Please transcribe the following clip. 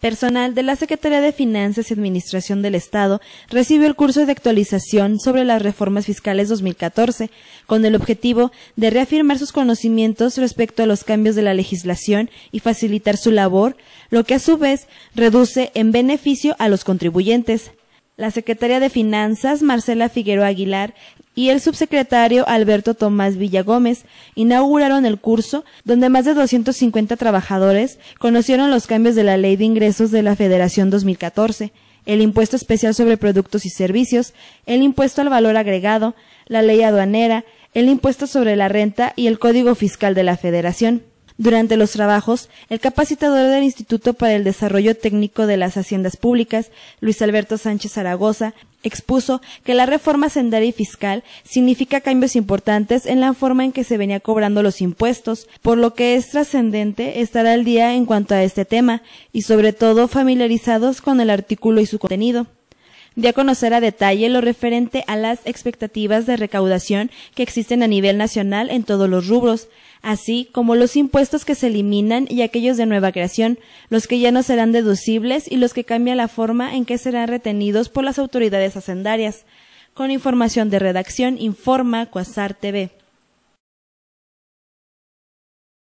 Personal de la Secretaría de Finanzas y Administración del Estado recibió el curso de actualización sobre las reformas fiscales 2014, con el objetivo de reafirmar sus conocimientos respecto a los cambios de la legislación y facilitar su labor, lo que a su vez reduce en beneficio a los contribuyentes. La secretaria de Finanzas, Marcela Figueroa Aguilar, y el subsecretario Alberto Tomás Villagómez inauguraron el curso donde más de 250 trabajadores conocieron los cambios de la Ley de Ingresos de la Federación 2014, el impuesto especial sobre productos y servicios, el impuesto al valor agregado, la ley aduanera, el impuesto sobre la renta y el Código Fiscal de la Federación. Durante los trabajos, el capacitador del Instituto para el Desarrollo Técnico de las Haciendas Públicas, Luis Alberto Sánchez Zaragoza, expuso que la reforma sendaria y fiscal significa cambios importantes en la forma en que se venía cobrando los impuestos, por lo que es trascendente estar al día en cuanto a este tema y sobre todo familiarizados con el artículo y su contenido de a conocer a detalle lo referente a las expectativas de recaudación que existen a nivel nacional en todos los rubros, así como los impuestos que se eliminan y aquellos de nueva creación, los que ya no serán deducibles y los que cambian la forma en que serán retenidos por las autoridades hacendarias. Con información de redacción, informa Cuasar TV.